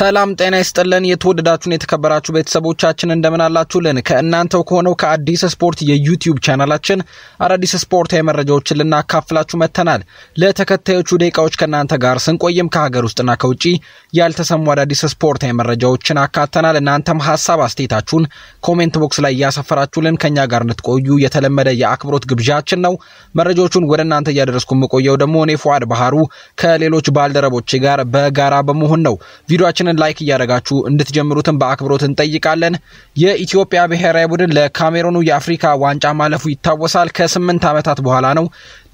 ሰላም ጤና ይስጥልን። የተወደዳችሁን የተከበራችሁ ቤተሰቦቻችን እንደምን አላችሁልን? ከእናንተው ከሆነው ከአዲስ ስፖርት የዩቲዩብ ቻናላችን አዳዲስ ስፖርታዊ መረጃዎችን ልናካፍላችሁ መጥተናል። ለተከታዮቹ ደቂቃዎች ከእናንተ ጋር ስንቆይም ከሀገር ውስጥና ከውጭ ያልተሰሙ አዳዲስ ስፖርታዊ መረጃዎችን አካተናል። እናንተም ሀሳብ አስተያየታችሁን ኮሜንት ቦክስ ላይ እያሰፈራችሁልን ከእኛ ጋር እንድትቆዩ የተለመደ የአክብሮት ግብዣችን ነው። መረጃዎቹን ወደ እናንተ እያደረስኩ የምቆየው ደግሞ እኔ ፏድ ባህሩ ከሌሎች ባልደረቦች ጋር በጋራ በመሆን ነው ቪዲዮችን ቪዲዮችንን ላይክ እያደረጋችሁ እንድትጀምሩትን በአክብሮት እንጠይቃለን። የኢትዮጵያ ብሔራዊ ቡድን ለካሜሩኑ የአፍሪካ ዋንጫ ማለፉ ይታወሳል። ከስምንት ዓመታት በኋላ ነው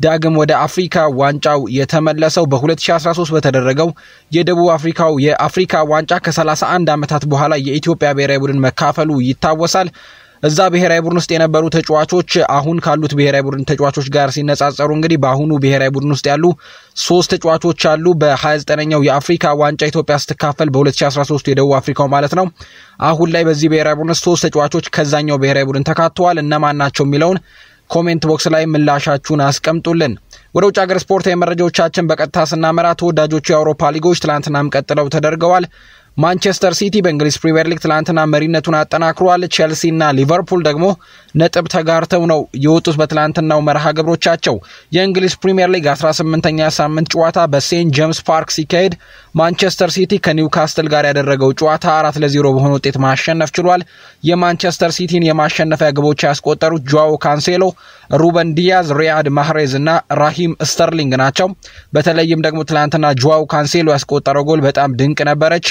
ዳግም ወደ አፍሪካ ዋንጫው የተመለሰው። በ2013 በተደረገው የደቡብ አፍሪካው የአፍሪካ ዋንጫ ከ31 ዓመታት በኋላ የኢትዮጵያ ብሔራዊ ቡድን መካፈሉ ይታወሳል። እዛ ብሔራዊ ቡድን ውስጥ የነበሩ ተጫዋቾች አሁን ካሉት ብሔራዊ ቡድን ተጫዋቾች ጋር ሲነጻጸሩ እንግዲህ በአሁኑ ብሔራዊ ቡድን ውስጥ ያሉ ሶስት ተጫዋቾች አሉ። በ29ኛው የአፍሪካ ዋንጫ ኢትዮጵያ ስትካፈል በ2013 የደቡብ አፍሪካው ማለት ነው። አሁን ላይ በዚህ ብሔራዊ ቡድን ውስጥ ሶስት ተጫዋቾች ከዛኛው ብሔራዊ ቡድን ተካተዋል። እነማን ናቸው የሚለውን ኮሜንት ቦክስ ላይ ምላሻችሁን አስቀምጡልን። ወደ ውጭ ሀገር ስፖርታዊ መረጃዎቻችን በቀጥታ ስናመራ ተወዳጆቹ የአውሮፓ ሊጎች ትላንትናም ቀጥለው ተደርገዋል። ማንቸስተር ሲቲ በእንግሊዝ ፕሪምየር ሊግ ትላንትና መሪነቱን አጠናክሯል። ቼልሲና ሊቨርፑል ደግሞ ነጥብ ተጋርተው ነው የወጡት በትላንትናው መርሃ ግብሮቻቸው። የእንግሊዝ ፕሪምየር ሊግ 18ኛ ሳምንት ጨዋታ በሴንት ጄምስ ፓርክ ሲካሄድ ማንቸስተር ሲቲ ከኒውካስትል ጋር ያደረገው ጨዋታ አራት ለዜሮ በሆነ ውጤት ማሸነፍ ችሏል። የማንቸስተር ሲቲን የማሸነፊያ ግቦች ያስቆጠሩት ጆዋው ካንሴሎ፣ ሩበን ዲያዝ፣ ሪያድ ማህሬዝ እና ራሂም ስተርሊንግ ናቸው። በተለይም ደግሞ ትላንትና ጆዋው ካንሴሎ ያስቆጠረው ጎል በጣም ድንቅ ነበረች።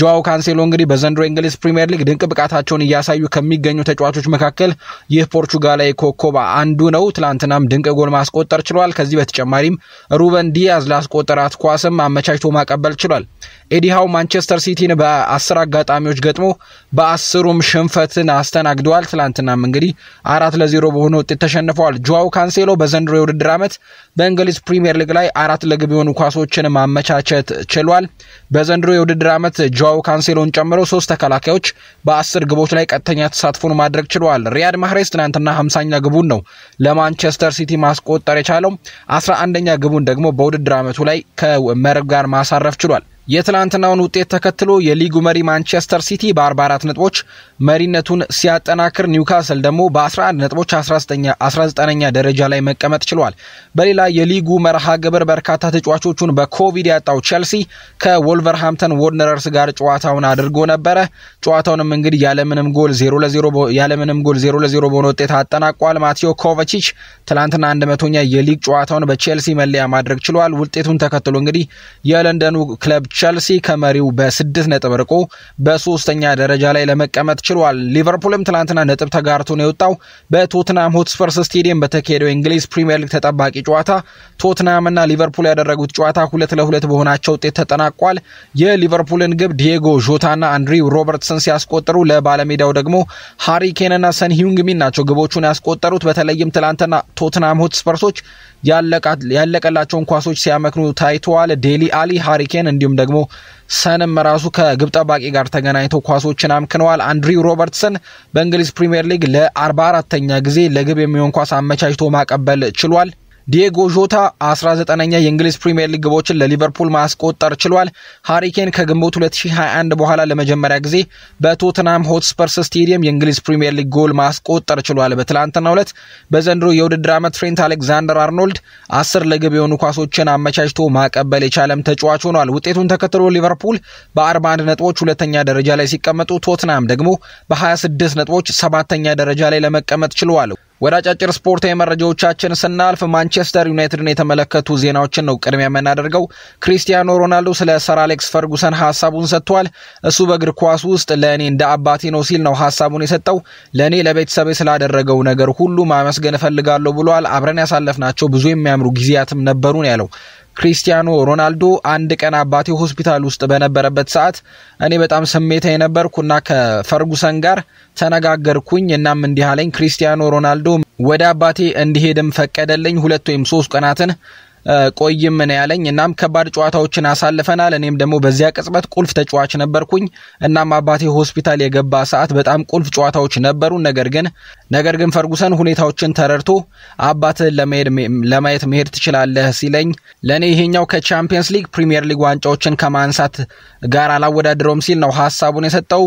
ጆዋው ካንሴሎ እንግዲህ በዘንድሮ የእንግሊዝ ፕሪምየር ሊግ ድንቅ ብቃታቸውን እያሳዩ ከሚገኙ ተጫዋቾች መካከል ይህ ፖርቹጋላዊ ኮከብ አንዱ ነው። ትላንትናም ድንቅ ጎል ማስቆጠር ችሏል። ከዚህ በተጨማሪም ሩበን ዲያዝ ላስቆጠራት ኳስም አመቻችቶ ማቀበል ችሏል። ኤዲሃው ማንቸስተር ሲቲን በአስር አጋጣሚዎች ገጥሞ በአስሩም ሽንፈትን አስተናግደዋል። ትላንትናም እንግዲህ አራት ለዜሮ በሆነ ውጤት ተሸንፈዋል። ጆዋው ካንሴሎ በዘንድሮ የውድድር ዓመት በእንግሊዝ ፕሪምየር ሊግ ላይ አራት ለግብ የሆኑ ኳሶችን ማመቻቸት ችሏል። በዘንድሮ የውድድር ዓመት ጆዋው ካንሴሎን ጨምሮ ሶስት ተከላካዮች በአስር ግቦች ላይ ቀጥተኛ ተሳትፎን ማድረግ ችለዋል። ሪያድ ማህሬስ ትናንትና ሀምሳኛ ግቡን ነው ለማንቸስተር ሲቲ ማስቆጠር የቻለው አስራ አንደኛ ግቡን ደግሞ በውድድር ዓመቱ ላይ ከመረብ ጋር ማሳረፍ ችሏል። የትላንትናውን ውጤት ተከትሎ የሊጉ መሪ ማንቸስተር ሲቲ በ44 ነጥቦች መሪነቱን ሲያጠናክር፣ ኒውካስል ደግሞ በ11 ነጥቦች 19ኛ ደረጃ ላይ መቀመጥ ችሏል። በሌላ የሊጉ መርሃ ግብር በርካታ ተጫዋቾቹን በኮቪድ ያጣው ቼልሲ ከወልቨርሃምተን ወርነረርስ ጋር ጨዋታውን አድርጎ ነበረ። ጨዋታውንም እንግዲህ ያለምንም ጎል ያለምንም ጎል 0 ለ0 በሆነ ውጤት አጠናቋል። ማቴዮ ኮቫቺች ትላንትና 100ኛ የሊግ ጨዋታውን በቼልሲ መለያ ማድረግ ችሏል። ውጤቱን ተከትሎ እንግዲህ የለንደኑ ክለብ ቸልሲ ከመሪው በስድስት ነጥብ ርቆ በሶስተኛ ደረጃ ላይ ለመቀመጥ ችሏል። ሊቨርፑልም ትናንትና ነጥብ ተጋርቶ ነው የወጣው። በቶትናም ሆትስፐርስ ስቴዲየም በተካሄደው የእንግሊዝ ፕሪምየር ሊግ ተጠባቂ ጨዋታ ቶትናምና ሊቨርፑል ያደረጉት ጨዋታ ሁለት ለሁለት በሆናቸው ውጤት ተጠናቋል። የሊቨርፑልን ግብ ዲየጎ ዦታና አንድሪው ሮበርትሰን ሲያስቆጥሩ ለባለሜዳው ደግሞ ሃሪ ኬንና ሰን ሂዩንግሚን ናቸው ግቦቹን ያስቆጠሩት። በተለይም ትላንትና ቶትናም ሆትስፐርሶች ያለቀላቸውን ኳሶች ሲያመክኑ ታይተዋል። ዴሊ አሊ፣ ሃሪኬን እንዲሁም ደግሞ ሰንም ራሱ ከግብ ጠባቂ ጋር ተገናኝተው ኳሶችን አምክነዋል። አንድሪው ሮበርትሰን በእንግሊዝ ፕሪምየር ሊግ ለ44ተኛ ጊዜ ለግብ የሚሆን ኳስ አመቻችቶ ማቀበል ችሏል። ዲየጎ ዦታ 19ኛ የእንግሊዝ ፕሪምየር ሊግ ግቦችን ለሊቨርፑል ማስቆጠር ችሏል። ሃሪኬን ከግንቦት 2021 በኋላ ለመጀመሪያ ጊዜ በቶትናም ሆትስፐርስ ስቴዲየም የእንግሊዝ ፕሪምየር ሊግ ጎል ማስቆጠር ችሏል። በትላንትናው ዕለት በዘንድሮ የውድድር ዓመት ትሬንት አሌክዛንደር አርኖልድ አስር ለግብ የሆኑ ኳሶችን አመቻችቶ ማቀበል የቻለም ተጫዋች ሆኗል። ውጤቱን ተከትሎ ሊቨርፑል በ41 ነጥቦች ሁለተኛ ደረጃ ላይ ሲቀመጡ፣ ቶትናም ደግሞ በ26 ነጥቦች ሰባተኛ ደረጃ ላይ ለመቀመጥ ችሏል። ወደ አጫጭር ስፖርታዊ መረጃዎቻችን ስናልፍ ማንቸስተር ዩናይትድን የተመለከቱ ዜናዎችን ነው ቅድሚያ የምናደርገው። ክሪስቲያኖ ሮናልዶ ስለ ሰር አሌክስ ፈርጉሰን ሀሳቡን ሰጥቷል። እሱ በእግር ኳስ ውስጥ ለእኔ እንደ አባቴ ነው ሲል ነው ሀሳቡን የሰጠው። ለእኔ ለቤተሰቤ ስላደረገው ነገር ሁሉ ማመስገን እፈልጋለሁ ብሏል። አብረን ያሳለፍናቸው ብዙ የሚያምሩ ጊዜያትም ነበሩን ያለው ክሪስቲያኖ ሮናልዶ አንድ ቀን አባቴ ሆስፒታል ውስጥ በነበረበት ሰዓት እኔ በጣም ስሜታ የነበርኩና ከፈርጉሰን ጋር ተነጋገርኩኝ። እናም እንዲህ አለኝ፣ ክሪስቲያኖ ሮናልዶ ወደ አባቴ እንዲሄድም ፈቀደልኝ። ሁለት ወይም ሶስት ቀናትን ቆይም ነው ያለኝ። እናም ከባድ ጨዋታዎችን አሳልፈናል። እኔም ደግሞ በዚያ ቅጽበት ቁልፍ ተጫዋች ነበርኩኝ። እናም አባቴ ሆስፒታል የገባ ሰዓት በጣም ቁልፍ ጨዋታዎች ነበሩ። ነገር ግን ነገር ግን ፈርጉሰን ሁኔታዎችን ተረድቶ አባትህን ለማየት መሄድ ትችላለህ ሲለኝ ለእኔ ይሄኛው ከቻምፒየንስ ሊግ ፕሪምየር ሊግ ዋንጫዎችን ከማንሳት ጋር አላወዳድረውም ሲል ነው ሀሳቡን የሰጠው።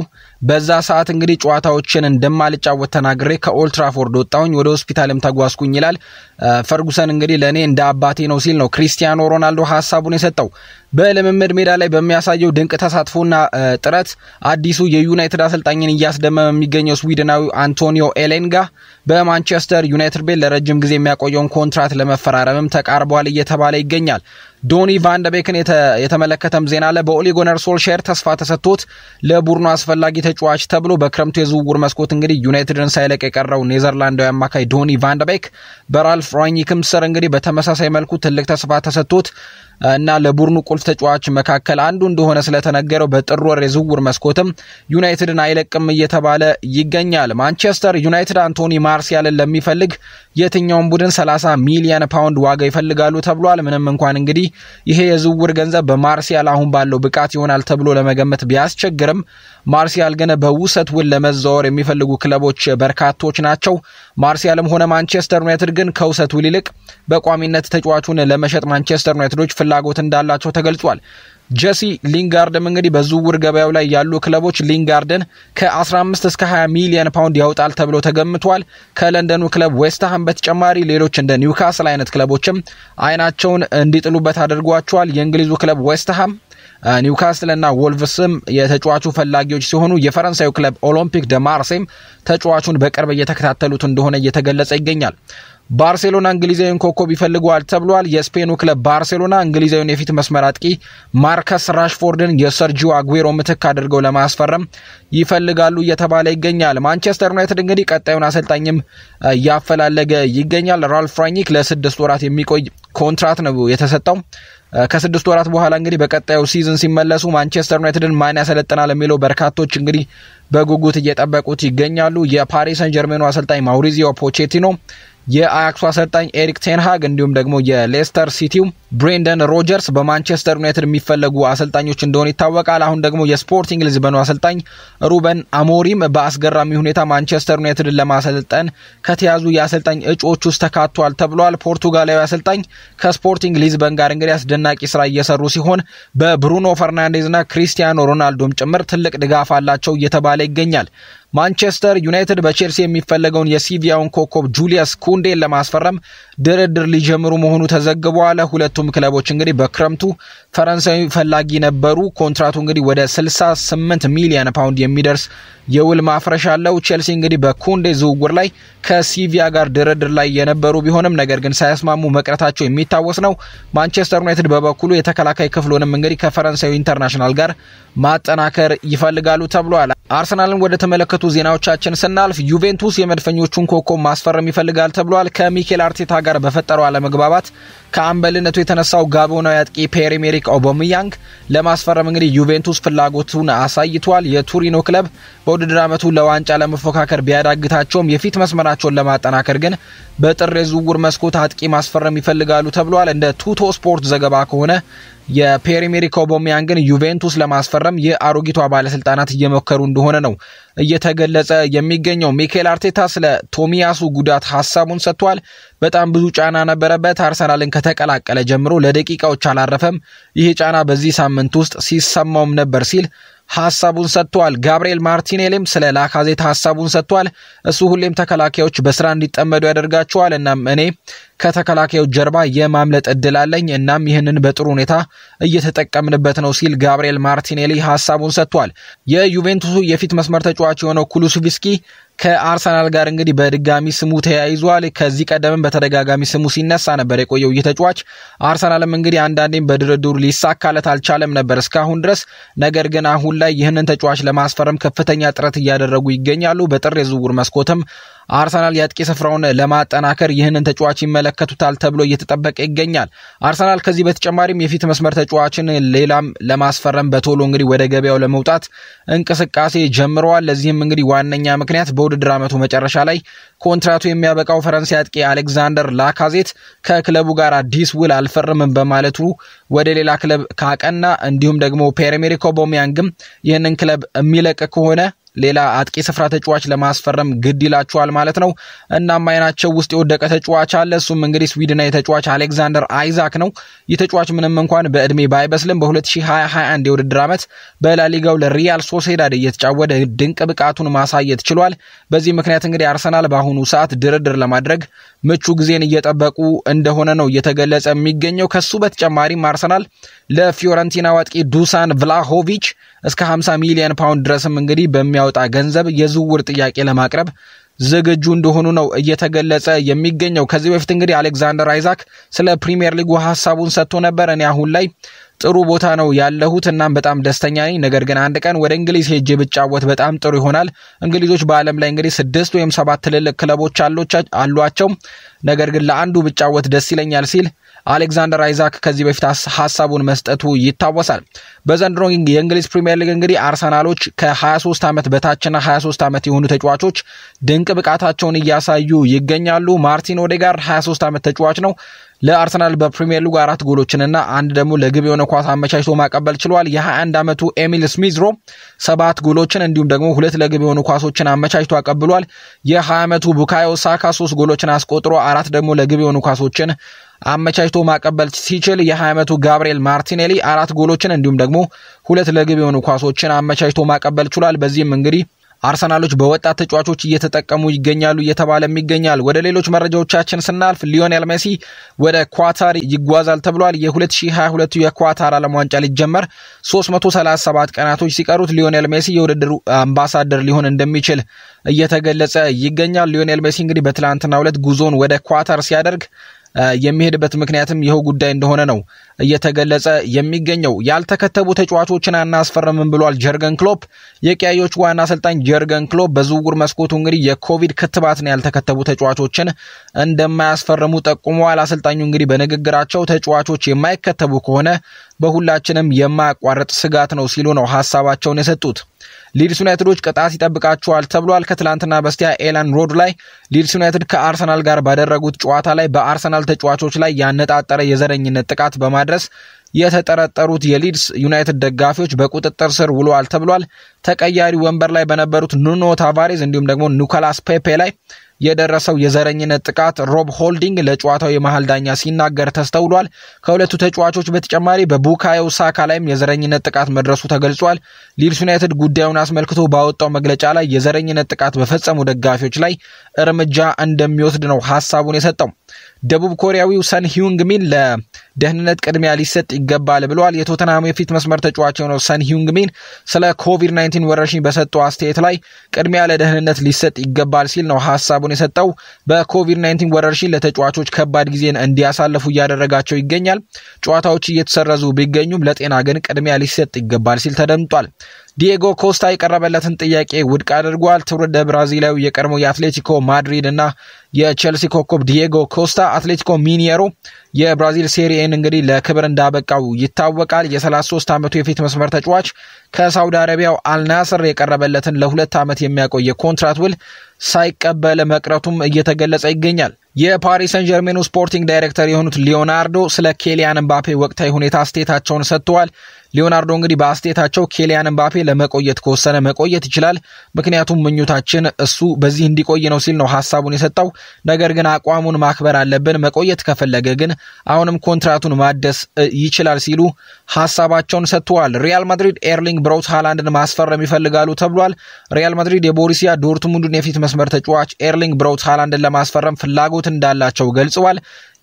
በዛ ሰዓት እንግዲህ ጨዋታዎችን እንደማልጫወት ተናግሬ ከኦልትራፎርድ ወጣሁኝ፣ ወደ ሆስፒታልም ተጓዝኩኝ ይላል ፈርጉሰን። እንግዲህ ለእኔ እንደ አባቴ ነው ሲል ነው ክሪስቲያኖ ሮናልዶ ሀሳቡን የሰጠው። በልምምድ ሜዳ ላይ በሚያሳየው ድንቅ ተሳትፎና ጥረት አዲሱ የዩናይትድ አሰልጣኝን እያስደመመ የሚገኘው ስዊድናዊ አንቶኒዮ ኤሌንጋ በማንቸስተር ዩናይትድ ቤት ለረጅም ጊዜ የሚያቆየውን ኮንትራት ለመፈራረምም ተቃርቧል እየተባለ ይገኛል። ዶኒ ቫንደቤክን የተመለከተም ዜና አለ። በኦሊጎነር ሶልሻየር ተስፋ ተሰጥቶት ለቡድኑ አስፈላጊ ተጫዋች ተብሎ በክረምቱ የዝውውር መስኮት እንግዲህ ዩናይትድን ሳይለቅ የቀረው ኔዘርላንዳዊ አማካይ ዶኒ ቫንደቤክ በራልፍ ራኒክም ስር እንግዲህ በተመሳሳይ መልኩ ትልቅ ተስፋ ተሰጥቶት እና ለቡድኑ ቁልፍ ተጫዋች መካከል አንዱ እንደሆነ ስለተነገረው በጥር ወር የዝውውር መስኮትም ዩናይትድን አይለቅም እየተባለ ይገኛል። ማንቸስተር ዩናይትድ አንቶኒ ማርሲያልን ለሚፈልግ የትኛውም ቡድን 30 ሚሊየን ፓውንድ ዋጋ ይፈልጋሉ ተብሏል። ምንም እንኳን እንግዲህ ይሄ የዝውውር ገንዘብ በማርሲያል አሁን ባለው ብቃት ይሆናል ተብሎ ለመገመት ቢያስቸግርም ማርሲያል ግን በውሰት ውል ለመዘዋወር የሚፈልጉ ክለቦች በርካቶች ናቸው። ማርሲያልም ሆነ ማንቸስተር ዩናይትድ ግን ከውሰት ውል ይልቅ በቋሚነት ተጫዋቹን ለመሸጥ ማንቸስተር ዩናይትዶች ፍላጎት እንዳላቸው ተገልጿል። ጀሲ ሊንጋርድም እንግዲህ በዝውውር ገበያው ላይ ያሉ ክለቦች ሊንጋርድን ከ15 እስከ 20 ሚሊዮን ፓውንድ ያወጣል ተብሎ ተገምቷል። ከለንደኑ ክለብ ዌስትሃም በተጨማሪ ሌሎች እንደ ኒውካስል አይነት ክለቦችም አይናቸውን እንዲጥሉበት አድርጓቸዋል። የእንግሊዙ ክለብ ዌስትሃም ኒውካስል እና ወልቭስም የተጫዋቹ ፈላጊዎች ሲሆኑ የፈረንሳዩ ክለብ ኦሎምፒክ ደ ማርሴም ተጫዋቹን በቅርብ እየተከታተሉት እንደሆነ እየተገለጸ ይገኛል። ባርሴሎና እንግሊዛዊን ኮከብ ይፈልገዋል ተብሏል። የስፔኑ ክለብ ባርሴሎና እንግሊዛዊውን የፊት መስመር አጥቂ ማርከስ ራሽፎርድን የሰርጂዮ አጉዌሮ ምትክ አድርገው ለማስፈረም ይፈልጋሉ እየተባለ ይገኛል። ማንቸስተር ዩናይትድ እንግዲህ ቀጣዩን አሰልጣኝም እያፈላለገ ይገኛል። ራልፍ ራኒክ ለስድስት ወራት የሚቆይ ኮንትራት ነው የተሰጠው። ከስድስት ወራት በኋላ እንግዲህ በቀጣዩ ሲዝን ሲመለሱ ማንቸስተር ዩናይትድን ማን ያሰለጥናል የሚለው በርካቶች እንግዲህ በጉጉት እየጠበቁት ይገኛሉ። የፓሪስ ሰን ጀርሜኑ አሰልጣኝ ማውሪዚዮ ፖቼቲኖ የአያክሱ አሰልጣኝ ኤሪክ ቴንሃግ እንዲሁም ደግሞ የሌስተር ሲቲው ብሬንደን ሮጀርስ በማንቸስተር ዩናይትድ የሚፈለጉ አሰልጣኞች እንደሆነ ይታወቃል። አሁን ደግሞ የስፖርቲንግ ሊዝበኑ አሰልጣኝ ሩበን አሞሪም በአስገራሚ ሁኔታ ማንቸስተር ዩናይትድን ለማሰልጠን ከተያዙ የአሰልጣኝ እጩዎች ውስጥ ተካቷል ተብሏል። ፖርቱጋላዊ አሰልጣኝ ከስፖርቲንግ ሊዝበን ጋር እንግዲህ አስደናቂ ስራ እየሰሩ ሲሆን በብሩኖ ፈርናንዴዝና ክሪስቲያኖ ሮናልዶም ጭምር ትልቅ ድጋፍ አላቸው እየተባለ ይገኛል። ማንቸስተር ዩናይትድ በቼልሲ የሚፈለገውን የሲቪያውን ኮከብ ጁሊየስ ኩንዴን ለማስፈረም ድርድር ሊጀምሩ መሆኑ ተዘግቧል። ሁለቱ ሁለቱም ክለቦች እንግዲህ በክረምቱ ፈረንሳዊ ፈላጊ ነበሩ። ኮንትራቱ እንግዲህ ወደ 68 ሚሊዮን ፓውንድ የሚደርስ የውል ማፍረሻ አለው። ቼልሲ እንግዲህ በኩንዴ ዝውውር ላይ ከሲቪያ ጋር ድርድር ላይ የነበሩ ቢሆንም ነገር ግን ሳያስማሙ መቅረታቸው የሚታወስ ነው። ማንቸስተር ዩናይትድ በበኩሉ የተከላካይ ክፍሉንም እንግዲህ ከፈረንሳዊ ኢንተርናሽናል ጋር ማጠናከር ይፈልጋሉ ተብሏል። አርሰናልን ወደ ተመለከቱ ዜናዎቻችን ስናልፍ ዩቬንቱስ የመድፈኞቹን ኮከብ ማስፈረም ይፈልጋል ተብሏል። ከሚኬል አርቴታ ጋር በፈጠረው አለመግባባት ከአምበልነቱ የተነሳው ጋቦናዊ አጥቂ ፔሪ ሜሪክ ለማስፈረም እንግዲህ ዩቬንቱስ ፍላጎቱን አሳይቷል። የቱሪኖ ክለብ በውድድር ዓመቱ ለዋንጫ ለመፎካከር ቢያዳግታቸውም የፊት መስመራቸውን ለማጠናከር ግን በጥር የዝውውር መስኮት አጥቂ ማስፈረም ይፈልጋሉ ተብሏል። እንደ ቱቶ ስፖርት ዘገባ ከሆነ የፔሪሜሪካ ኤሜሪክ ዩቬንቱስ ለማስፈረም የአሮጊቷ ባለስልጣናት እየሞከሩ እንደሆነ ነው እየተገለጸ የሚገኘው። ሚኬል አርቴታ ስለ ቶሚያሱ ጉዳት ሀሳቡን ሰጥቷል። በጣም ብዙ ጫና ነበረበት። አርሰናልን ከተቀላቀለ ጀምሮ ለደቂቃዎች አላረፈም። ይህ ጫና በዚህ ሳምንት ውስጥ ሲሰማውም ነበር ሲል ሀሳቡን ሰጥቷል። ጋብርኤል ማርቲኔሊም ስለ ላካዜት ሀሳቡን ሰጥቷል። እሱ ሁሌም ተከላካዮች በስራ እንዲጠመዱ ያደርጋቸዋል። እናም እኔ ከተከላካዮች ጀርባ የማምለጥ እድል አለኝ። እናም ይህንን በጥሩ ሁኔታ እየተጠቀምንበት ነው ሲል ጋብርኤል ማርቲኔሊ ሀሳቡን ሰጥቷል። የዩቬንቱሱ የፊት መስመር ተጫዋች የሆነው ኩሉሲቪስኪ ከአርሰናል ጋር እንግዲህ በድጋሚ ስሙ ተያይዟል። ከዚህ ቀደምም በተደጋጋሚ ስሙ ሲነሳ ነበር የቆየው ይህ ተጫዋች። አርሰናልም እንግዲህ አንዳንዴም በድርድሩ ሊሳካለት አልቻለም ነበር እስካሁን ድረስ። ነገር ግን አሁን ላይ ይህንን ተጫዋች ለማስፈረም ከፍተኛ ጥረት እያደረጉ ይገኛሉ። በጥር የዝውውር መስኮትም አርሰናል የአጥቂ ስፍራውን ለማጠናከር ይህንን ተጫዋች ይመለከቱታል ተብሎ እየተጠበቀ ይገኛል። አርሰናል ከዚህ በተጨማሪም የፊት መስመር ተጫዋችን ሌላም ለማስፈረም በቶሎ እንግዲህ ወደ ገበያው ለመውጣት እንቅስቃሴ ጀምረዋል። ለዚህም እንግዲህ ዋነኛ ምክንያት በ በውድድር ዓመቱ መጨረሻ ላይ ኮንትራቱ የሚያበቃው ፈረንሳይ አጥቂ አሌክዛንደር ላካዜት ከክለቡ ጋር አዲስ ውል አልፈርምም በማለቱ ወደ ሌላ ክለብ ካቀና እንዲሁም ደግሞ pierre ቦሚያንግም ይህንን ክለብ የሚለቅ ከሆነ ሌላ አጥቂ ስፍራ ተጫዋች ለማስፈረም ግድ ይላቸዋል ማለት ነው። እናም አይናቸው ውስጥ የወደቀ ተጫዋች አለ። እሱም እንግዲህ ስዊድናዊ ተጫዋች አሌክዛንደር አይዛክ ነው። ይህ ተጫዋች ምንም እንኳን በእድሜ ባይበስልም በ2021 የውድድር ዓመት በላሊጋው ለሪያል ሶሴዳድ እየተጫወተ ድንቅ ብቃቱን ማሳየት ችሏል። በዚህ ምክንያት እንግዲህ አርሰናል በአሁኑ ሰዓት ድርድር ለማድረግ ምቹ ጊዜን እየጠበቁ እንደሆነ ነው እየተገለጸ የሚገኘው። ከሱ በተጨማሪም አርሰናል ለፊዮረንቲና አጥቂ ዱሳን ቭላሆቪች እስከ 50 ሚሊዮን ፓውንድ ድረስም እንግዲህ በሚያወጣ ገንዘብ የዝውውር ጥያቄ ለማቅረብ ዝግጁ እንደሆኑ ነው እየተገለጸ የሚገኘው። ከዚህ በፊት እንግዲህ አሌክዛንደር አይዛክ ስለ ፕሪሚየር ሊጉ ሀሳቡን ሰጥቶ ነበር። እኔ አሁን ላይ ጥሩ ቦታ ነው ያለሁት፣ እናም በጣም ደስተኛ ነኝ። ነገር ግን አንድ ቀን ወደ እንግሊዝ ሄጄ ብጫወት በጣም ጥሩ ይሆናል። እንግሊዞች በዓለም ላይ እንግዲህ ስድስት ወይም ሰባት ትልልቅ ክለቦች አሏቸው። ነገር ግን ለአንዱ ብጫወት ደስ ይለኛል ሲል አሌክዛንደር አይዛክ ከዚህ በፊት ሀሳቡን መስጠቱ ይታወሳል። በዘንድሮ የእንግሊዝ ፕሪምየር ሊግ እንግዲህ አርሰናሎች ከ23 ዓመት በታችና 23 ዓመት የሆኑ ተጫዋቾች ድንቅ ብቃታቸውን እያሳዩ ይገኛሉ። ማርቲን ኦዴጋርድ 23 ዓመት ተጫዋች ነው። ለአርሰናል በፕሪምየር ሊጉ አራት ጎሎችንና አንድ ደግሞ ለግብ የሆነ ኳስ አመቻችቶ ማቀበል ችሏል። የ21 ዓመቱ ኤሚል ስሚዝሮ ሰባት ጎሎችን እንዲሁም ደግሞ ሁለት ለግብ የሆኑ ኳሶችን አመቻችቶ አቀብሏል። የ20 ዓመቱ ቡካዮ ሳካ ሶስት ጎሎችን አስቆጥሮ አራት ደግሞ ለግብ የሆኑ ኳሶችን አመቻችቶ ማቀበል ሲችል የ20 ዓመቱ ጋብርኤል ማርቲኔሊ አራት ጎሎችን እንዲሁም ደግሞ ሁለት ለግብ የሆኑ ኳሶችን አመቻችቶ ማቀበል ችሏል። በዚህም እንግዲህ አርሰናሎች በወጣት ተጫዋቾች እየተጠቀሙ ይገኛሉ እየተባለም ይገኛል። ወደ ሌሎች መረጃዎቻችን ስናልፍ ሊዮኔል ሜሲ ወደ ኳታር ይጓዛል ተብሏል። የ2022 የኳታር ዓለም ዋንጫ ሊጀመር 337 ቀናቶች ሲቀሩት ሊዮኔል ሜሲ የውድድሩ አምባሳደር ሊሆን እንደሚችል እየተገለጸ ይገኛል። ሊዮኔል ሜሲ እንግዲህ በትላንትና ሁለት ጉዞውን ወደ ኳታር ሲያደርግ የሚሄድበት ምክንያትም ይኸው ጉዳይ እንደሆነ ነው እየተገለጸ የሚገኘው። ያልተከተቡ ተጫዋቾችን አናስፈርምም ብሏል ጀርገን ክሎፕ። የቀያዮቹ ዋና አሰልጣኝ ጀርገን ክሎፕ በዝውውር መስኮቱ እንግዲህ የኮቪድ ክትባትን ያልተከተቡ ተጫዋቾችን እንደማያስፈርሙ ጠቁመዋል። አሰልጣኙ እንግዲህ በንግግራቸው ተጫዋቾች የማይከተቡ ከሆነ በሁላችንም የማያቋረጥ ስጋት ነው ሲሉ ነው ሀሳባቸውን የሰጡት። ሊድስ ዩናይትዶች ቅጣት ይጠብቃቸዋል ተብሏል። ከትላንትና በስቲያ ኤላን ሮድ ላይ ሊድስ ዩናይትድ ከአርሰናል ጋር ባደረጉት ጨዋታ ላይ በአርሰናል ተጫዋቾች ላይ ያነጣጠረ የዘረኝነት ጥቃት በማድረስ የተጠረጠሩት የሊድስ ዩናይትድ ደጋፊዎች በቁጥጥር ስር ውለዋል ተብሏል። ተቀያሪ ወንበር ላይ በነበሩት ኑኖ ታቫሬዝ እንዲሁም ደግሞ ኒኮላስ ፔፔ ላይ የደረሰው የዘረኝነት ጥቃት ሮብ ሆልዲንግ ለጨዋታው የመሃል ዳኛ ሲናገር ተስተውሏል። ከሁለቱ ተጫዋቾች በተጨማሪ በቡካዮ ሳካ ላይም የዘረኝነት ጥቃት መድረሱ ተገልጿል። ሊድስ ዩናይትድ ጉዳዩን አስመልክቶ ባወጣው መግለጫ ላይ የዘረኝነት ጥቃት በፈጸሙ ደጋፊዎች ላይ እርምጃ እንደሚወስድ ነው ሀሳቡን የሰጠው። ደቡብ ኮሪያዊው ሰን ሂዩንግ ሚን ለደህንነት ቅድሚያ ሊሰጥ ይገባል ብለዋል። የቶተናም የፊት መስመር ተጫዋች የሆነው ሰን ሂዩንግ ሚን ስለ ኮቪድ-19 ወረርሽኝ በሰጠው አስተያየት ላይ ቅድሚያ ለደህንነት ሊሰጥ ይገባል ሲል ነው ሀሳቡን የሰጠው። በኮቪድ-19 ወረርሽኝ ለተጫዋቾች ከባድ ጊዜን እንዲያሳልፉ እያደረጋቸው ይገኛል። ጨዋታዎች እየተሰረዙ ቢገኙም ለጤና ግን ቅድሚያ ሊሰጥ ይገባል ሲል ተደምጧል። ዲየጎ ኮስታ የቀረበለትን ጥያቄ ውድቅ አድርጓል። ትውልደ ብራዚላዊ የቀድሞ የአትሌቲኮ ማድሪድ እና የቼልሲ ኮከብ ዲየጎ ኮስታ አትሌቲኮ ሚኒየሮ የብራዚል ሴሪኤን እንግዲህ ለክብር እንዳበቃው ይታወቃል። የ33 ዓመቱ የፊት መስመር ተጫዋች ከሳውዲ አረቢያው አልናስር የቀረበለትን ለሁለት ዓመት የሚያቆየ ኮንትራት ውል ሳይቀበል መቅረቱም እየተገለጸ ይገኛል። የፓሪስ ሰን ጀርሜኑ ስፖርቲንግ ዳይሬክተር የሆኑት ሊዮናርዶ ስለ ኬሊያን እምባፔ ወቅታዊ ሁኔታ አስተያየታቸውን ሰጥተዋል። ሊዮናርዶ እንግዲህ በአስተያየታቸው ኬሊያን እምባፔ ለመቆየት ከወሰነ መቆየት ይችላል፣ ምክንያቱም ምኞታችን እሱ በዚህ እንዲቆይ ነው ሲል ነው ሀሳቡን የሰጠው። ነገር ግን አቋሙን ማክበር አለብን፣ መቆየት ከፈለገ ግን አሁንም ኮንትራቱን ማደስ ይችላል ሲሉ ሀሳባቸውን ሰጥተዋል። ሪያል ማድሪድ ኤርሊንግ ብሮት ሃላንድን ማስፈረም ይፈልጋሉ ተብሏል። ሪያል ማድሪድ የቦሪሲያ ዶርትሙንዱን የፊት መስመር ተጫዋች ኤርሊንግ ብሮት ሃላንድን ለማስፈረም ፍላጎት ፍላጎት እንዳላቸው ገልጸዋል።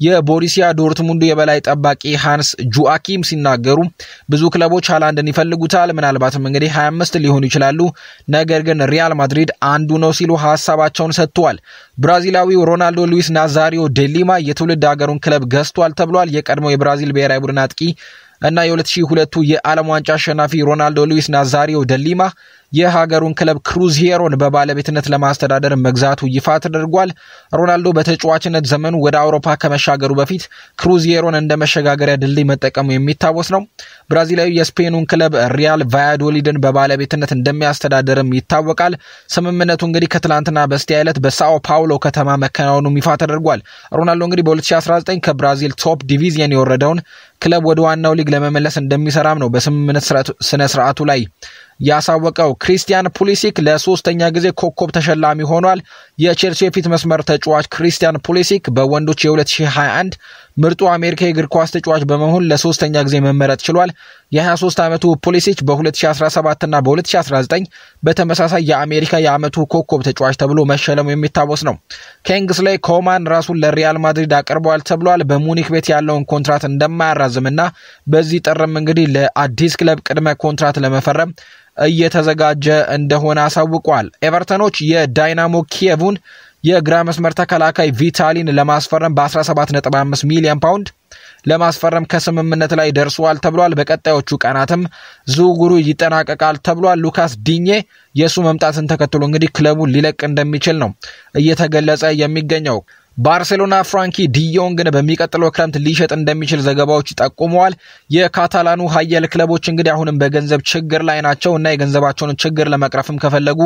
የቦሪሲያ ዶርትሙንዱ የበላይ ጠባቂ ሃንስ ጁአኪም ሲናገሩ ብዙ ክለቦች ሃላንድን ይፈልጉታል፣ ምናልባትም እንግዲህ 25 ሊሆኑ ይችላሉ፣ ነገር ግን ሪያል ማድሪድ አንዱ ነው ሲሉ ሀሳባቸውን ሰጥተዋል። ብራዚላዊው ሮናልዶ ሉዊስ ናዛሪዮ ዴሊማ የትውልድ ሀገሩን ክለብ ገዝቷል ተብሏል። የቀድሞው የብራዚል ብሔራዊ ቡድን አጥቂ እና የ2002 የዓለም ዋንጫ አሸናፊ ሮናልዶ ሉዊስ ናዛሪዮ ደሊማ የሀገሩን ክለብ ክሩዚየሮን በባለቤትነት ለማስተዳደር መግዛቱ ይፋ ተደርጓል። ሮናልዶ በተጫዋችነት ዘመኑ ወደ አውሮፓ ከመሻገሩ በፊት ክሩዚየሮን እንደ መሸጋገሪያ ድልድይ መጠቀሙ የሚታወስ ነው። ብራዚላዊ የስፔኑን ክለብ ሪያል ቫያዶሊድን በባለቤትነት እንደሚያስተዳደርም ይታወቃል። ስምምነቱ እንግዲህ ከትላንትና በስቲያ ዕለት በሳኦ ፓውሎ ከተማ መከናወኑም ይፋ ተደርጓል። ሮናልዶ እንግዲህ በ2019 ከብራዚል ቶፕ ዲቪዚየን የወረደውን ክለብ ወደ ዋናው ሊግ ለመመለስ እንደሚሰራም ነው በስምምነት ስነ ስርዓቱ ላይ ያሳወቀው ክሪስቲያን ፑሊሲክ ለሶስተኛ ጊዜ ኮከብ ተሸላሚ ሆኗል። የቼልሲ የፊት መስመር ተጫዋች ክሪስቲያን ፑሊሲክ በወንዶች የ2021 ምርጡ አሜሪካ የእግር ኳስ ተጫዋች በመሆን ለሶስተኛ ጊዜ መመረጥ ችሏል። የ23 ዓመቱ ፖሊሲች በ2017ና በ2019 በተመሳሳይ የአሜሪካ የዓመቱ ኮከብ ተጫዋች ተብሎ መሸለሙ የሚታወስ ነው። ላይ ኮማን ራሱን ለሪያል ማድሪድ አቅርበዋል ተብሏል። በሙኒክ ቤት ያለውን ኮንትራት እንደማያራዝምና በዚህ ጥርም እንግዲህ ለአዲስ ክለብ ቅድመ ኮንትራት ለመፈረም እየተዘጋጀ እንደሆነ አሳውቋል። ኤቨርተኖች የዳይናሞ ኪየቭን የግራ መስመር ተከላካይ ቪታሊን ለማስፈረም በ17.5 ሚሊዮን ፓውንድ ለማስፈረም ከስምምነት ላይ ደርሷል ተብሏል። በቀጣዮቹ ቀናትም ዝውውሩ ይጠናቀቃል ተብሏል። ሉካስ ዲኜ የእሱ መምጣትን ተከትሎ እንግዲህ ክለቡ ሊለቅ እንደሚችል ነው እየተገለጸ የሚገኘው። ባርሴሎና ፍራንኪ ዲዮንግን በሚቀጥለው ክረምት ሊሸጥ እንደሚችል ዘገባዎች ጠቁመዋል። የካታላኑ ሀያል ክለቦች እንግዲህ አሁንም በገንዘብ ችግር ላይ ናቸው እና የገንዘባቸውን ችግር ለመቅረፍም ከፈለጉ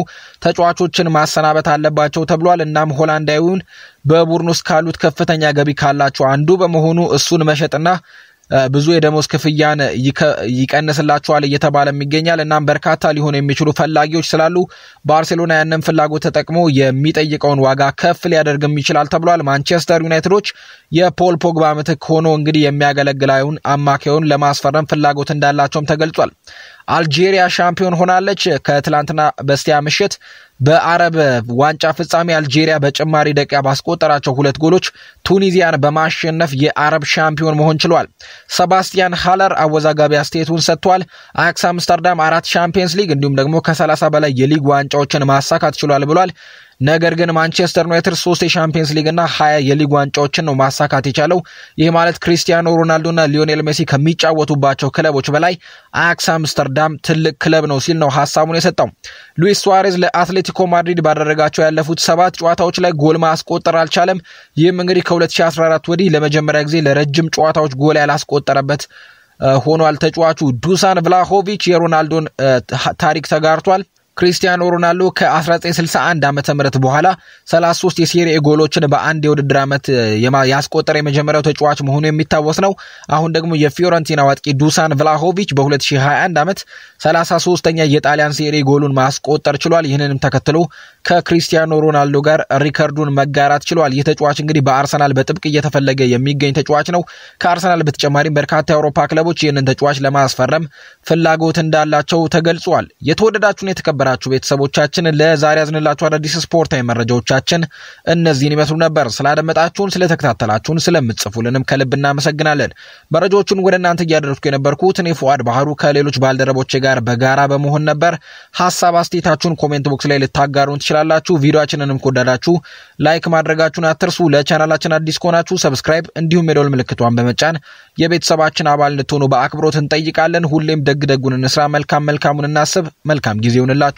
ተጫዋቾችን ማሰናበት አለባቸው ተብሏል። እናም ሆላንዳዊውን በቡድን ውስጥ ካሉት ከፍተኛ ገቢ ካላቸው አንዱ በመሆኑ እሱን መሸጥና ብዙ የደሞዝ ክፍያን ይቀንስላቸዋል እየተባለም ይገኛል። እናም በርካታ ሊሆኑ የሚችሉ ፈላጊዎች ስላሉ ባርሴሎና ያንን ፍላጎት ተጠቅሞ የሚጠይቀውን ዋጋ ከፍ ሊያደርግም ይችላል ተብሏል። ማንቸስተር ዩናይትዶች የፖል ፖግባ ምትክ ሆኖ እንግዲህ የሚያገለግለውን አማካዩን ለማስፈረም ፍላጎት እንዳላቸውም ተገልጿል። አልጄሪያ ሻምፒዮን ሆናለች። ከትላንትና በስቲያ ምሽት በአረብ ዋንጫ ፍጻሜ አልጄሪያ በጭማሪ ደቂቃ ባስቆጠራቸው ሁለት ጎሎች ቱኒዚያን በማሸነፍ የአረብ ሻምፒዮን መሆን ችሏል። ሰባስቲያን ሃለር አወዛጋቢ አስተያየቱን ሰጥቷል። አያክስ አምስተርዳም አራት ሻምፒየንስ ሊግ እንዲሁም ደግሞ ከ30 በላይ የሊግ ዋንጫዎችን ማሳካት ችሏል ብሏል። ነገር ግን ማንቸስተር ዩናይትድ ሶስት የሻምፒየንስ ሊግና ሀያ የሊግ ዋንጫዎችን ነው ማሳካት የቻለው። ይህ ማለት ክሪስቲያኖ ሮናልዶና ሊዮኔል ሜሲ ከሚጫወቱባቸው ክለቦች በላይ አያክስ አምስተርዳም ትልቅ ክለብ ነው ሲል ነው ሀሳቡን የሰጠው። ሉዊስ ሱዋሬዝ ለአትሌቲኮ ማድሪድ ባደረጋቸው ያለፉት ሰባት ጨዋታዎች ላይ ጎል ማስቆጠር አልቻለም። ይህም እንግዲህ ከ2014 ወዲህ ለመጀመሪያ ጊዜ ለረጅም ጨዋታዎች ጎል ያላስቆጠረበት ሆኗል። ተጫዋቹ ዱሳን ቭላሆቪች የሮናልዶን ታሪክ ተጋርቷል። ክሪስቲያኖ ሮናልዶ ከ1961 ዓ ም በኋላ 33 የሴሪኤ ጎሎችን በአንድ የውድድር ዓመት ያስቆጠረ የመጀመሪያው ተጫዋች መሆኑ የሚታወስ ነው። አሁን ደግሞ የፊዮረንቲና አጥቂ ዱሳን ቭላሆቪች በ2021 ዓመት 33 ተኛ የጣሊያን ሴሪኤ ጎሉን ማስቆጠር ችሏል። ይህንንም ተከትሎ ከክሪስቲያኖ ሮናልዶ ጋር ሪከርዱን መጋራት ችሏል። ይህ ተጫዋች እንግዲህ በአርሰናል በጥብቅ እየተፈለገ የሚገኝ ተጫዋች ነው። ከአርሰናል በተጨማሪም በርካታ የአውሮፓ ክለቦች ይህንን ተጫዋች ለማስፈረም ፍላጎት እንዳላቸው ተገልጿል። የተወደዳችሁን የተከበ የተከበራችሁ ቤተሰቦቻችን ለዛሬ ያዝንላችሁ አዳዲስ ስፖርታዊ መረጃዎቻችን እነዚህን ይመስሉ ነበር። ስላደመጣችሁን፣ ስለተከታተላችሁን፣ ስለምትጽፉልንም ከልብ እናመሰግናለን። መረጃዎቹን ወደ እናንተ እያደረስኩ የነበርኩት እኔ ፉአድ ባህሩ ከሌሎች ባልደረቦቼ ጋር በጋራ በመሆን ነበር። ሀሳብ አስተያየታችሁን ኮሜንት ቦክስ ላይ ልታጋሩን ትችላላችሁ። ቪዲዮችንንም ከወደዳችሁ ላይክ ማድረጋችሁን አትርሱ። ለቻናላችን አዲስ ከሆናችሁ ሰብስክራይብ፣ እንዲሁም የደወል ምልክቷን በመጫን የቤተሰባችን አባል እንድትሆኑ በአክብሮት እንጠይቃለን። ሁሌም ደግ ደጉን እንስራ፣ መልካም መልካሙን እናስብ። መልካም ጊዜ ይሁንላችሁ።